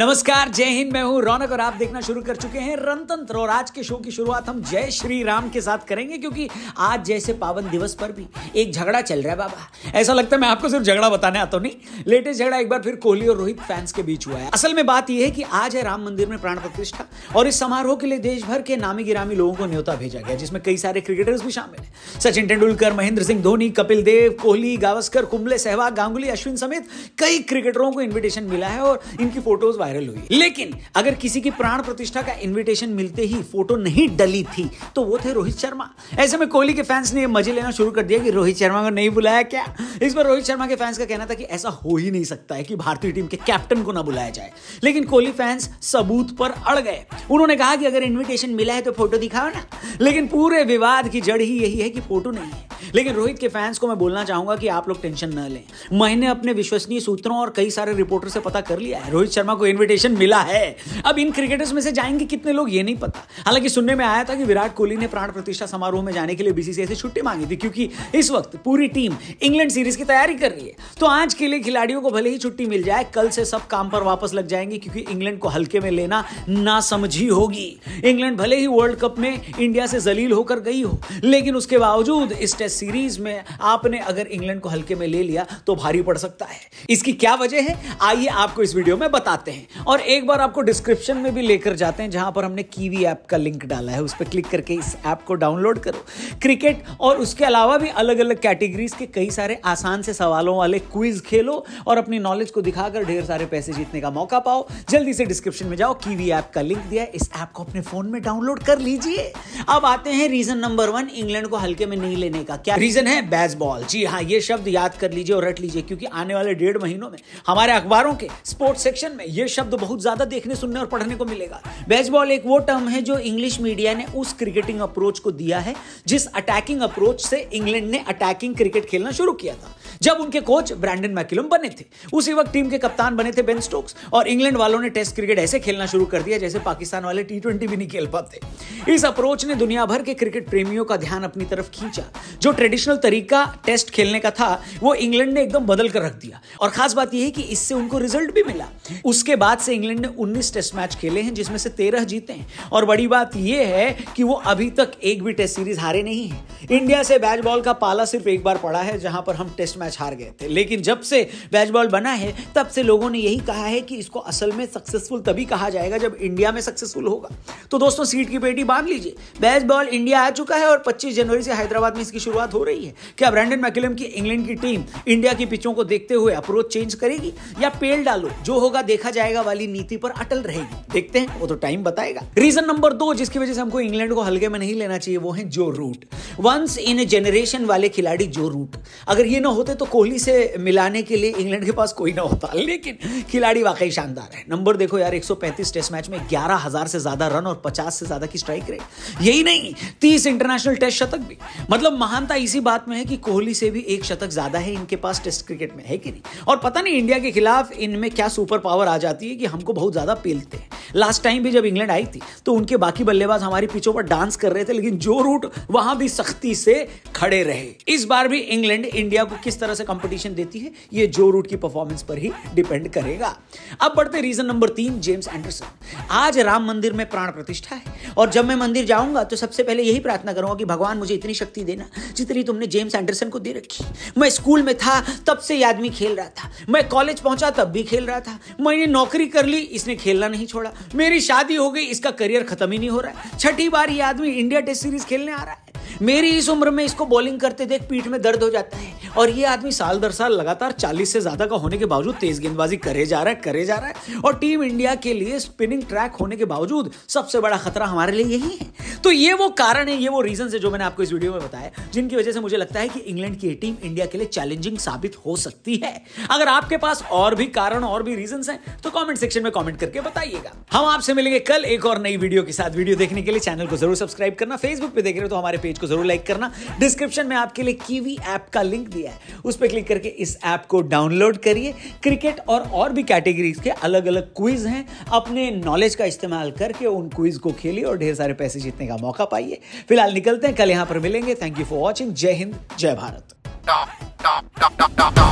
नमस्कार जय हिंद मैं हूं रौनक और आप देखना शुरू कर चुके हैं रणतंत्र और आज के शो की शुरुआत हम जय श्री राम के साथ करेंगे क्योंकि आज जैसे पावन दिवस पर भी एक झगड़ा चल रहा है बाबा ऐसा लगता है मैं आपको सिर्फ झगड़ा बताने आता नहीं लेटेस्ट झगड़ा एक बार फिर कोहली और रोहित फैंस के बीच हुआ है असल में बात यह है कि आज है राम मंदिर में प्राण प्रतिष्ठा और इस समारोह के लिए देश भर के नामी गिरामी लोगों को न्योता भेजा गया जिसमें कई सारे क्रिकेटर्स भी शामिल है सचिन तेंदुलकर महेंद्र सिंह धोनी कपिल देव कोहली गावस्कर कुंबले सहवाग गांगुली अश्विन समेत कई क्रिकेटरों को इन्विटेशन मिला है और इनकी फोटोज वायरल हुई लेकिन अगर किसी की प्राण प्रतिष्ठा का इन्विटेशन मिलते ही फोटो नहीं डली थी तो वो थे रोहित शर्मा ऐसे में कोहली के फैंस ने मजे लेना शुरू कर दिया कि रोहित शर्मा को नहीं बुलाया क्या इस पर रोहित शर्मा के फैंस का कहना था कि ऐसा हो ही नहीं सकता है कि भारतीय टीम के कैप्टन को ना बुलाया जाए लेकिन कोहली फैंस सबूत पर अड़ गए उन्होंने कहा कि अगर इन्विटेशन मिला है तो फोटो दिखाओ ना लेकिन पूरे विवाद की जड़ ही यही है कि फोटो नहीं है लेकिन रोहित के फैंस को मैं बोलना चाहूंगा कि आप लोग टेंशन न लें मैंने अपने विश्वसनीय सूत्रों और कई सारे रिपोर्टर से पता कर लिया है रोहित शर्मा को इन्विटेशन मिला है अब इन क्रिकेटर्स में से जाएंगे कितने लोग ये नहीं पता हालांकि सुनने में आया था कि विराट कोहली ने प्राण प्रतिष्ठा समारोह में जाने के लिए बीसीसीआई से छुट्टी मांगी थी क्योंकि इस वक्त पूरी टीम इंग्लैंड सीरीज की तैयारी कर रही है तो आज के लिए खिलाड़ियों को भले ही छुट्टी मिल जाए कल से सब काम पर वापस लग जाएंगे क्योंकि इंग्लैंड को हल्के में लेना ना समझी होगी इंग्लैंड भले ही वर्ल्ड कप में इंडिया से जलील होकर गई हो लेकिन उसके बावजूद इस टेस्ट सीरीज में आपने अगर इंग्लैंड को हल्के में ले लिया तो भारी पड़ सकता है इसकी क्या वजह है आइए आपको इस वीडियो में बताते हैं और एक बार आपको डिस्क्रिप्शन में भी लेकर जाते हैं जहां पर हमने कीवी ऐप का लिंक डाला है उस पर क्लिक करके इस ऐप को डाउनलोड करो क्रिकेट और उसके अलावा भी अलग अलग कैटेगरीज के कई सारे आसान से सवालों वाले क्विज खेलो और अपनी नॉलेज को दिखाकर ढेर सारे पैसे जीतने का मौका पाओ जल्दी से डिस्क्रिप्शन में जाओ कीवी ऐप का लिंक दिया है इस ऐप को अपने फोन में डाउनलोड कर लीजिए अब आते हैं रीजन नंबर वन इंग्लैंड को हल्के में नहीं लेने का क्या रीजन है बेसबॉल जी हाँ ये शब्द याद कर लीजिए और रट लीजिए क्योंकि आने वाले डेढ़ महीनों में हमारे अखबारों के स्पोर्ट्स सेक्शन में ये शब्द बहुत ज्यादा देखने सुनने और पढ़ने को मिलेगा बेसबॉल एक वो टर्म है जो इंग्लिश मीडिया ने उस क्रिकेटिंग अप्रोच को दिया है जिस अटैकिंग अप्रोच से इंग्लैंड ने अटैकिंग क्रिकेट खेलना शुरू किया था जब उनके कोच ब्रैंडन मैकिलम बने थे उसी वक्त टीम के कप्तान बने थे बेन स्टोक्स और इंग्लैंड वालों ने टेस्ट क्रिकेट ऐसे खेलना शुरू कर दिया जैसे पाकिस्तान वाले टी भी नहीं खेल पाते इस अप्रोच ने दुनिया भर के क्रिकेट प्रेमियों का ध्यान अपनी तरफ खींचा जो ट्रेडिशनल तरीका टेस्ट खेलने का था वो इंग्लैंड ने एकदम बदल कर रख दिया और खास बात यह है कि इससे उनको रिजल्ट भी मिला उसके बाद से इंग्लैंड ने 19 टेस्ट मैच खेले हैं जिसमें से 13 जीते हैं और बड़ी बात यह है कि वो अभी तक एक भी टेस्ट सीरीज हारे नहीं है इंडिया से बैट बॉल का पाला सिर्फ एक बार पड़ा है जहां पर हम टेस्ट मैच मैच हार गए थे लेकिन जब से बैच बॉल बना है तब से लोगों ने यही कहा है कि इसको असल में सक्सेसफुल तभी कहा जाएगा जब इंडिया में सक्सेसफुल होगा तो दोस्तों सीट की पेटी बांध लीजिए बैच बॉल इंडिया आ चुका है और पच्चीस जनवरी से हैदराबाद में इसकी शुरुआत हो रही है क्या ब्रांडन मैकेलम की इंग्लैंड की टीम इंडिया की पिचों को देखते हुए अप्रोच चेंज करेगी या पेल डालो जो होगा देखा जाएगा वाली नीति पर अटल रहेगी देखते हैं वो तो टाइम बताएगा रीजन नंबर दो जिसकी वजह से हमको इंग्लैंड को हल्के में नहीं लेना चाहिए वो है जो रूट वंस इन जनरेशन वाले खिलाड़ी जो रूट अगर ये ना होते तो कोहली से मिलाने के लिए इंग्लैंड के पास कोई ना होता लेकिन खिलाड़ी वाकई शानदार है नंबर देखो यार 135 टेस्ट मैच में ग्यारह हजार से ज्यादा रन और 50 से ज्यादा की स्ट्राइक रेट यही नहीं तीस इंटरनेशनल टेस्ट शतक भी मतलब महानता इसी बात में है कि कोहली से भी एक शतक ज्यादा है इनके पास टेस्ट क्रिकेट में है कि नहीं और पता नहीं इंडिया के खिलाफ इनमें क्या सुपर पावर आ जाती है कि हमको बहुत ज्यादा पेलते हैं लास्ट टाइम भी जब इंग्लैंड आई थी तो उनके बाकी बल्लेबाज हमारी पिचों पर डांस कर रहे थे लेकिन जो रूट वहां भी सख्ती से खड़े रहे इस बार भी इंग्लैंड इंडिया को किस तरह से कंपटीशन देती है ये जो रूट की परफॉर्मेंस पर ही डिपेंड करेगा अब बढ़ते रीजन नंबर तीन जेम्स एंडरसन आज राम मंदिर में प्राण प्रतिष्ठा है और जब मैं मंदिर जाऊंगा तो सबसे पहले यही प्रार्थना करूंगा कि भगवान मुझे इतनी शक्ति देना जितनी तुमने जेम्स एंडरसन को दे रखी मैं स्कूल में था तब से ये आदमी खेल रहा था मैं कॉलेज पहुंचा तब भी खेल रहा था मैंने नौकरी कर ली इसने खेलना नहीं छोड़ा मेरी शादी हो गई इसका करियर खत्म ही नहीं हो रहा है छठी बार ये आदमी इंडिया टेस्ट सीरीज खेलने आ रहा है मेरी इस उम्र में इसको बॉलिंग करते देख पीठ में दर्द हो जाता है और ये आदमी साल दर साल लगातार 40 से ज्यादा का होने के बावजूद तेज गेंदबाजी करे जा रहा है करे जा रहा है और टीम इंडिया के लिए स्पिनिंग ट्रैक होने के बावजूद सबसे बड़ा खतरा हमारे लिए यही है तो ये वो कारण है ये वो रीजन है जो मैंने आपको इस वीडियो में बताया जिनकी वजह से मुझे लगता है कि इंग्लैंड की टीम इंडिया के लिए चैलेंजिंग साबित हो सकती है अगर आपके पास और भी कारण और भी रीजन है तो कॉमेंट सेक्शन में कॉमेंट करके बताइएगा हम आपसे मिलेंगे कल एक और नई वीडियो के साथ वीडियो देखने के लिए चैनल को जरूर सब्सक्राइब करना फेसबुक पे देख रहे हो तो हमारे पेज को जरूर लाइक करना डिस्क्रिप्शन में आपके लिए कीवी ऐप का लिंक दिया है उस पर क्लिक करके इस ऐप को डाउनलोड करिए क्रिकेट और और भी कैटेगरीज के अलग अलग क्विज हैं अपने नॉलेज का इस्तेमाल करके उन क्विज को खेलिए और ढेर सारे पैसे जीतने का मौका पाइए फिलहाल निकलते हैं कल यहां पर मिलेंगे थैंक यू फॉर वॉचिंग जय हिंद जय भारत